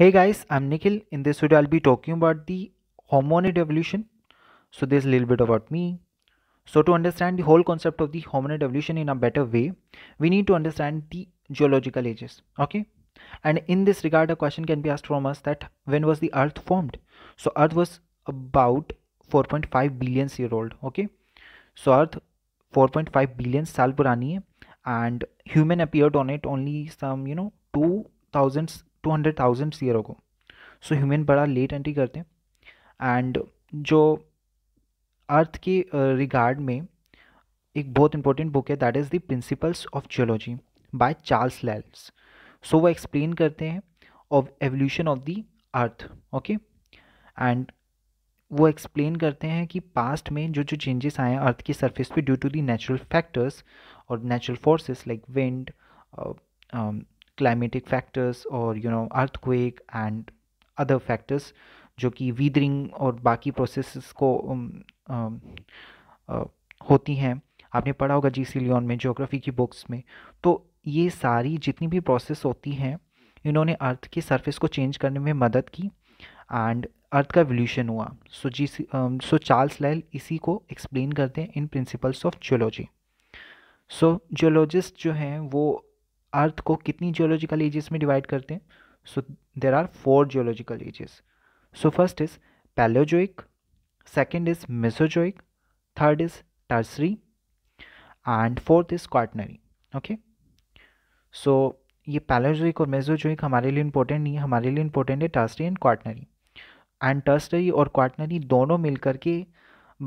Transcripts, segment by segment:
Hey guys, I'm Nikhil. In this video, I'll be talking about the hominid evolution. So there's a little bit about me. So to understand the whole concept of the hominid evolution in a better way, we need to understand the geological ages. Okay. And in this regard, a question can be asked from us that when was the earth formed? So earth was about 4.5 billion year old. Okay. So earth 4.5 billion साल पुरानी and human appeared on it only some you know two thousands. Two hundred thousand ईयरों को so so, human बड़ा late entry करते हैं and जो अर्थ के regard में एक बहुत इंपॉर्टेंट बुक है that is the principles of geology by Charles Lyell's so वो एक्सप्लेन करते हैं of evolution of the earth okay and वो एक्सप्लेन करते हैं कि पास्ट में जो जो चेंजेस आए हैं अर्थ की सरफेस पे due to the natural factors और natural forces like wind climatic factors और you know earthquake and other factors जो कि वीदरिंग और बाकी प्रोसेस को आ, um, आ, um, uh, होती हैं आपने पढ़ा होगा जी सी लियोन में जोग्राफी की बुक्स में तो ये सारी जितनी भी प्रोसेस होती हैं इन्होंने अर्थ के सरफेस को चेंज करने में मदद की एंड अर्थ का एवोल्यूशन हुआ सो जी सो चार्ल्स लैल इसी को एक्सप्लेन करते हैं in principles of geology so geologist जो हैं वो अर्थ को कितनी जियोलॉजिकल एजेस में डिवाइड करते हैं so there are four geological ages so first is Paleozoic second is Mesozoic third is Tertiary and fourth is Quaternary okay so ये Paleozoic और मेसोजोइक हमारे लिए इंपॉर्टेंट नहीं है हमारे लिए इंपॉर्टेंट है Tertiary and Quaternary and Tertiary और क्वार्टनरी दोनों मिलकर के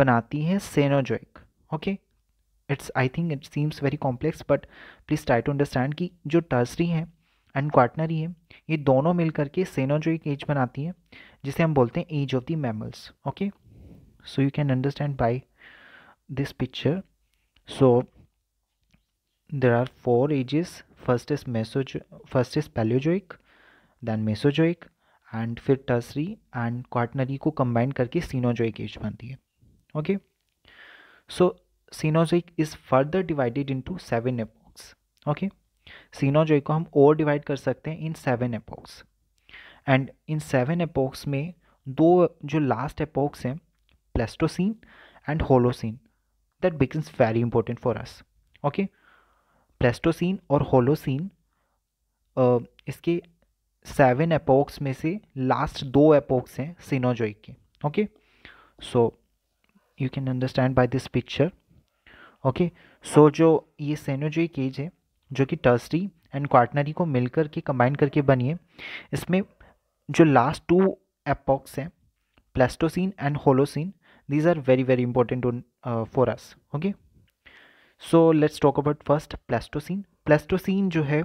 बनाती हैं Cenozoic okay it's I think it seems very complex but please try to understand कि जो टर्सरी है एंड क्वार्टनरी है ये दोनों मिल करके एक एज बनाती है जिसे हम बोलते हैं age of the mammals okay so you can understand by this picture so there are four ages first is mesozoic first is paleozoic then Mesozoic and फिर टर्सरी एंड क्वार्टनरी को कंबाइन करके Cenozoic age बनती है okay so Cenozoic is further divided into seven epochs okay Cenozoic को हम और divide कर सकते हैं in seven epochs and in seven epochs में दो जो लास्ट एपोक्स हैं Pleistocene and Holocene that becomes very important for us okay Pleistocene और होलोसिन uh, इसके सेवन एपोक्स में से लास्ट दो एपोक्स हैं सीनोजोइक के okay so you can understand by this picture okay so जो ये सेनोजोई केज है जो कि टर्सरी एंड क्वार्टनरी को मिलकर के कंबाइन करके बनी है इसमें जो लास्ट टू एपॉक्स हैं Pleistocene and Holocene these are very very important for us okay so let's talk about first Pleistocene Pleistocene जो है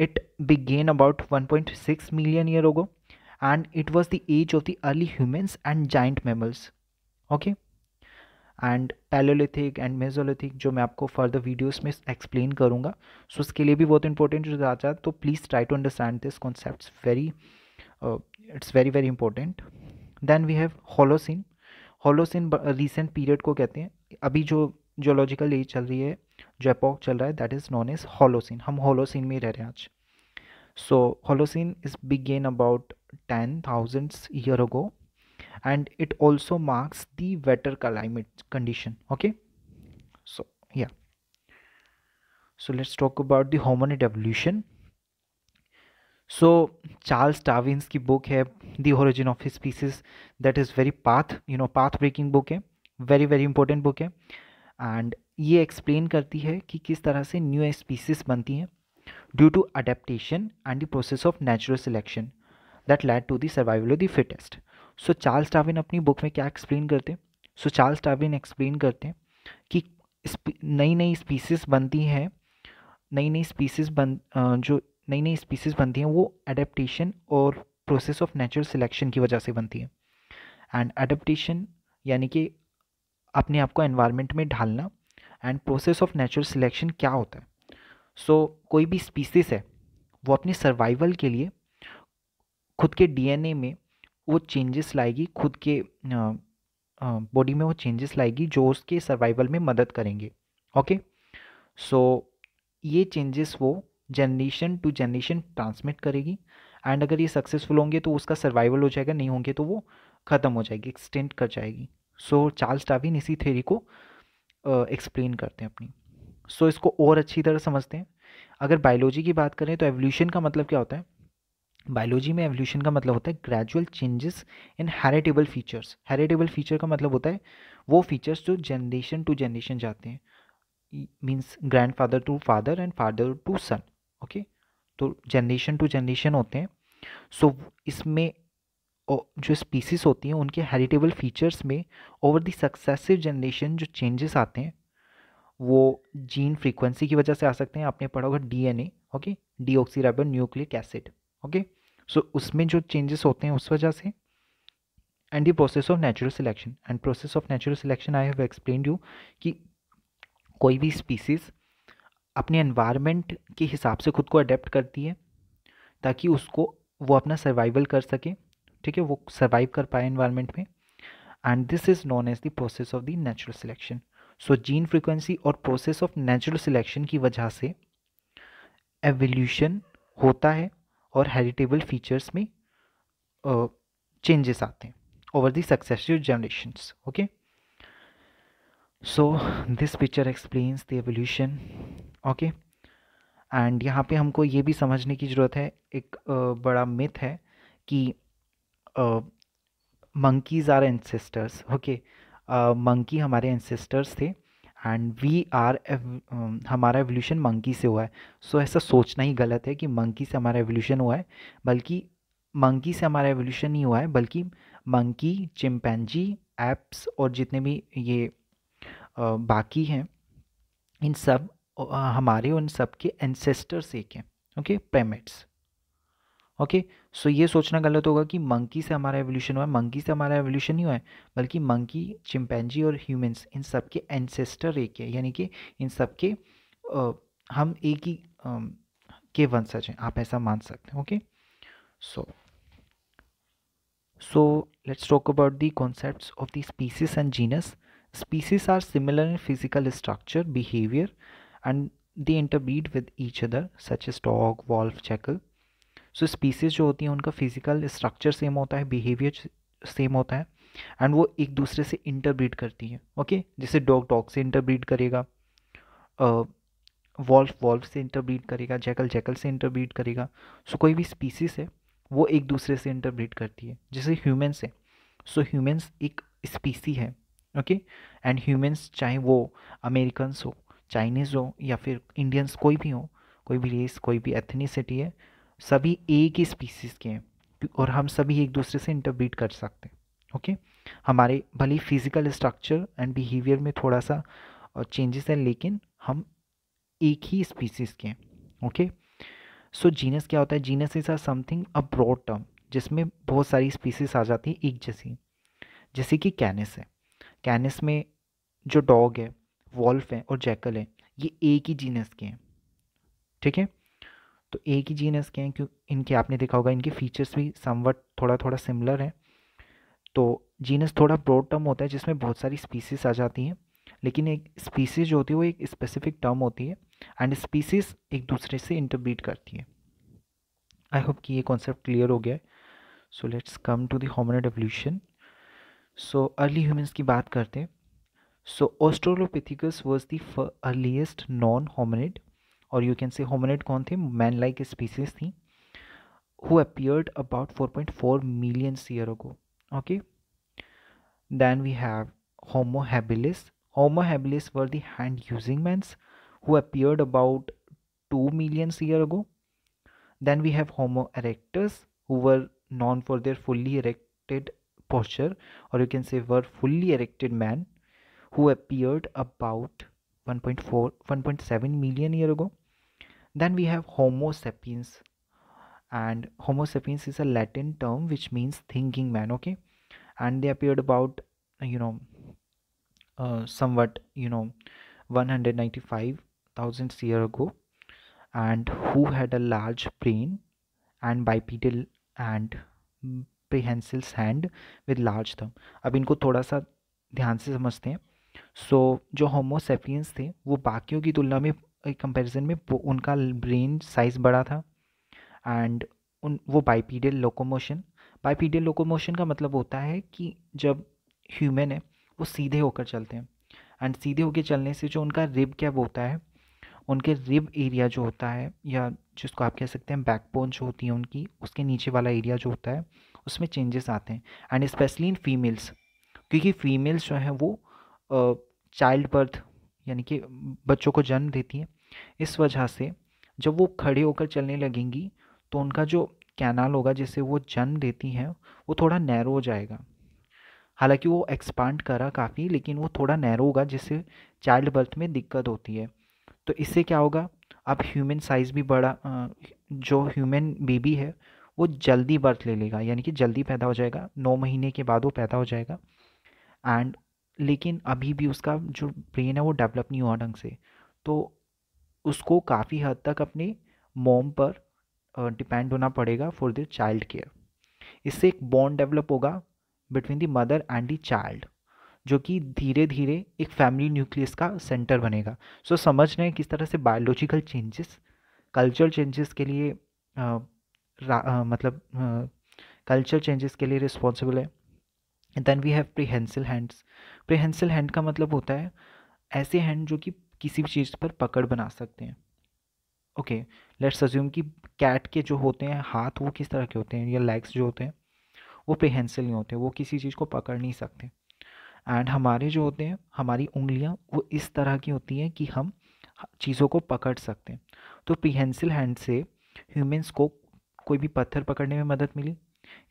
it began about 1.6 million year ago and it was the age of the early humans and giant mammals okay and Paleolithic and Mesolithic जो मैं आपको further videos में explain करूँगा सो so, इसके लिए भी बहुत इंपॉर्टेंट आ है तो please try to understand this concept very it's very very important then we have Holocene Holocene recent period को कहते हैं अभी जो जोलॉजिकल एज चल रही है जो एपॉक चल रहा है that is known as Holocene हम होलोसिन में रह रहे हैं आज so Holocene is began about ten thousands year ago and it also marks the wetter climate condition okay so yeah so let's talk about the hominid evolution so Charles Darwin's की book है the origin of species that is very path you know path breaking book है very very important book है and ये explain करती है कि किस तरह से न्यू स्पीसीज बनती हैं due to adaptation and the process of natural selection that led to the survival of the fittest so Charles Darwin अपनी बुक में क्या एक्सप्लेन करते हैं सो चार्ल्स टाविन एक्सप्लेन करते हैं कि नई नई स्पीसीज बनती हैं नई नई स्पीसीज बन जो नई नई स्पीसीज बनती हैं वो एडेप्टशन और प्रोसेस ऑफ नेचुरल सिलेक्शन की वजह से बनती है एंड एडेप्टेशन यानी कि अपने आप को एनवायरनमेंट में ढालना and process of natural selection क्या होता है सो so, कोई भी स्पीसीज है वो अपनी सर्वाइवल के लिए खुद के डीएनए में वो चेंजेस लाएगी खुद के बॉडी में वो चेंजेस लाएगी जो उसके सर्वाइवल में मदद करेंगे ओके सो so, ये चेंजेस वो जनरेशन टू जनरेशन ट्रांसमिट करेगी एंड अगर ये सक्सेसफुल होंगे तो उसका सर्वाइवल हो जाएगा नहीं होंगे तो वो ख़त्म हो जाएगी एक्सटेंड कर जाएगी सो so, चार्ल्स टाविन इसी थेरी को एक्सप्लेन uh, करते हैं अपनी सो so, इसको और अच्छी तरह समझते हैं अगर बायोलॉजी की बात करें तो एवोल्यूशन का मतलब क्या होता है बायोलॉजी में एवोल्यूशन का मतलब होता है gradual changes in heritable features heritable feature का मतलब होता है वो फीचर्स जो जनरेशन टू जनरेशन जाते हैं means grandfather to father and father to son okay तो जनरेशन टू जनरेशन होते हैं सो so, इसमें जो स्पीसीज होती हैं उनके हेरिटेबल फीचर्स में ओवर दी सक्सेसिव जनरेशन जो चेंजेस आते हैं वो जीन फ्रीक्वेंसी की वजह से आ सकते हैं आपने पढ़ा होगा DNA okay deoxy nucleic acid okay so उसमें जो चेंजेस होते हैं उस वजह से and the process of natural selection and process of natural selection I have explain you कि कोई भी स्पीसीज़ अपने एनवायरनमेंट के हिसाब से खुद को अडेप्ट करती है ताकि उसको वो अपना सर्वाइवल कर सके ठीक है वो सर्वाइव कर पाए एनवायरनमेंट में and this is known as the process of the natural selection so gene frequency और प्रोसेस ऑफ नेचुरल सिलेक्शन की वजह से एवोल्यूशन होता है और हेरिटेबल फीचर्स में चेंजेस आते हैं over the successive generations okay so this picture explains the evolution okay and यहाँ पे हमको ये भी समझने की ज़रूरत है एक uh, बड़ा मिथ है कि monkeys are ancestors okay monkey हमारे एंसेस्टर्स थे एंड वी आर हमारा एवोल्यूशन मंकी से हुआ है सो so, ऐसा सोचना ही गलत है कि मंकी से हमारा एवोल्यूशन हुआ है बल्कि मंकी से हमारा एवोल्यूशन नहीं हुआ है बल्कि मंकी चिमपैनजी एप्स और जितने भी ये आ, बाकी हैं इन सब आ, हमारे उन सब के एनसेस्टर्स एक हैं ओके पेमेट्स ओके सो ये सोचना गलत होगा कि मंकी से हमारा एवोल्यूशन हुआ है मंकी से हमारा एवोल्यूशन नहीं हुआ है बल्कि मंकी चिंपैनजी और ह्यूमंस इन सब के एनसेस्टर एक है यानी कि इन सब के आ, हम एक ही आ, के वंशज हैं आप ऐसा मान सकते हैं okay so so let's talk about the concept of the species and genus species are similar in physical structure behaviour and they interbreed with each other such stock wolf jackal so species जो होती हैं उनका physical structure same होता है behaviour same होता है and वो एक दूसरे से इंटरब्रीड करती हैं ओके जैसे डॉग डॉग से इंटरब्रीड करेगा वॉल्फ वॉल्फ से इंटरब्रीड करेगा जैकल जैकल से इंटरब्रीड करेगा सो so, कोई भी स्पीसीज है वो एक दूसरे से इंटरब्रीड करती है जैसे ह्यूमन्स है सो so, ह्यूमन्स एक स्पीसी है ओके एंड ह्यूमन्स चाहे वो अमेरिकन्स हो चाइनीज़ हो या फिर इंडियंस कोई भी हो कोई भी रेस कोई भी एथनीसिटी है सभी एक ही स्पीसीज़ के हैं और हम सभी एक दूसरे से इंटरब्रीट कर सकते हैं ओके हमारे भले फिज़िकल स्ट्रक्चर एंड बिहेवियर में थोड़ा सा चेंजेस है लेकिन हम एक ही स्पीसीज़ के हैं ओके सो जीनस क्या होता है genus is are something a broad term जिसमें बहुत सारी स्पीसीज आ जाती है एक जैसी जैसे कि कैनिस है कैनिस में जो डॉग है वॉल्फ है और जैकल है ये एक ही जीनस के हैं ठीक है तो एक ही जीनस के हैं क्यों इनके आपने देखा होगा इनके फीचर्स भी समवट थोड़ा थोड़ा सिमिलर हैं तो जीनस थोड़ा ब्रॉड टर्म होता है जिसमें बहुत सारी स्पीसीज आ जाती हैं लेकिन एक स्पीसीज जो होती है वो एक स्पेसिफिक टर्म होती है एंड स्पीसीज एक दूसरे से इंटरब्रीड करती है आई होप कि ये कॉन्सेप्ट क्लियर हो गया है so let's come to the hominid evolution so early humans की बात करते हैं so Australopithecus was the known hominid और यू कैन से hominid, कौन थे मैन लाइक स्पीसीज थी who appeared about 4.4 million Okay. Then okay then we have Homo habilis were the were using hand using mans who appeared about ago. Million ago then we have homo erectus who were known for their fully erected posture or you can say were fully erected man, who appeared about 1.4 1.7 million years ago Then we have Homo sapiens, and Homo sapiens is a Latin term which means thinking man. Okay, and they appeared about you know uh, somewhat you know 195,000 years ago, and who had a large brain and bipedal and prehensile hand with large thumb अब इनको थोड़ा सा ध्यान से समझते हैं सो so, जो Homo sapiens थे वो बाकियों की तुलना में कंपैरिजन में वो उनका ब्रेन साइज़ बड़ा था एंड उन वो बाइपीडियल लोकोमोशन बाइपीडियल लोकोमोशन का मतलब होता है कि जब ह्यूमन है वो सीधे होकर चलते हैं एंड सीधे होकर चलने से जो उनका रिब कैप होता है उनके रिब एरिया जो होता है या जिसको आप कह सकते हैं बैकबोन जो होती है उनकी उसके नीचे वाला एरिया जो होता है उसमें चेंजेस आते हैं एंड स्पेशली इन फीमेल्स क्योंकि फीमेल्स जो हैं वो चाइल्ड बर्थ यानी कि बच्चों को जन्म देती हैं इस वजह से जब वो खड़े होकर चलने लगेंगी तो उनका जो कैनाल होगा जिससे वो जन्म देती हैं वो थोड़ा नैरो हो जाएगा हालांकि वो एक्सपांड करा काफ़ी लेकिन वो थोड़ा नैरो होगा जिससे चाइल्ड बर्थ में दिक्कत होती है तो इससे क्या होगा अब ह्यूमन साइज़ भी बड़ा जो ह्यूमन बेबी है वो जल्दी बर्थ ले लेगा यानी कि जल्दी पैदा हो जाएगा नौ महीने के बाद वो पैदा हो जाएगा एंड लेकिन अभी भी उसका जो ब्रेन है वो डेवलप नहीं हुआ ढंग से तो उसको काफ़ी हद तक अपने मोम पर डिपेंड होना पड़ेगा फॉर देयर चाइल्ड केयर इससे एक बॉन्ड डेवलप होगा between the mother and the child जो कि धीरे धीरे एक फैमिली न्यूक्लियस का सेंटर बनेगा सो so, समझ रहे हैं किस तरह से बायोलॉजिकल चेंजेस कल्चर चेंजेस के लिए आ, आ, मतलब कल्चर चेंजेस के लिए रिस्पॉन्सिबल है then we have prehensile hands prehensile hand का मतलब होता है ऐसे हैंड जो कि किसी भी चीज़ पर पकड़ बना सकते हैं ओके लेट्स अज्यूम कि कैट के जो होते हैं हाथ वो किस तरह के होते हैं या लेग्स जो होते हैं वो प्रिहेंसिल नहीं होते वो किसी चीज़ को पकड़ नहीं सकते एंड हमारे जो होते हैं हमारी उंगलियाँ वो इस तरह की होती हैं कि हम चीज़ों को पकड़ सकते हैं तो प्रिहेंसिल हैंड से ह्यूमेंस को कोई भी पत्थर पकड़ने में मदद मिली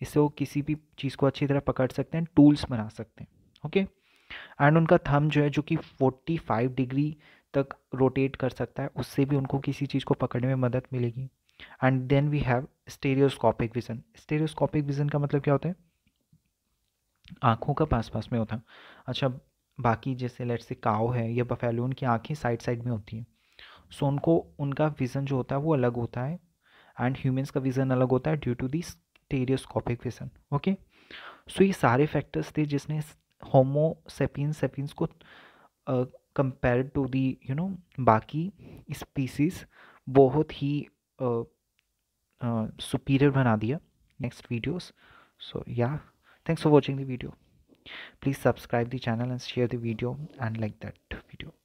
इससे वो किसी भी चीज़ को अच्छी तरह पकड़ सकते हैं टूल्स बना सकते हैं ओके एंड उनका थम जो है जो कि 45 डिग्री तक रोटेट कर सकता है उससे भी उनको किसी चीज़ को पकड़ने में मदद मिलेगी and then we have stereoscopic vision stereoscopic vision का मतलब क्या होता है आँखों का पास पास में होता है अच्छा बाकी जैसे लेट से काओ है या बफेलो उनकी आँखें साइड साइड में होती हैं सो उनको उनका विज़न जो होता है वो अलग होता है एंड ह्यूमन्स का विज़न अलग होता है due to the stereoscopic vision okay so ये सारे फैक्टर्स थे जिसने होमोसेपिन सेपिन्स को compare to the you know बाकी स्पीसीज बहुत ही सुपीरियर uh, uh, बना दिया next videos so yeah thanks for watching the video please subscribe the channel and share the video and like that video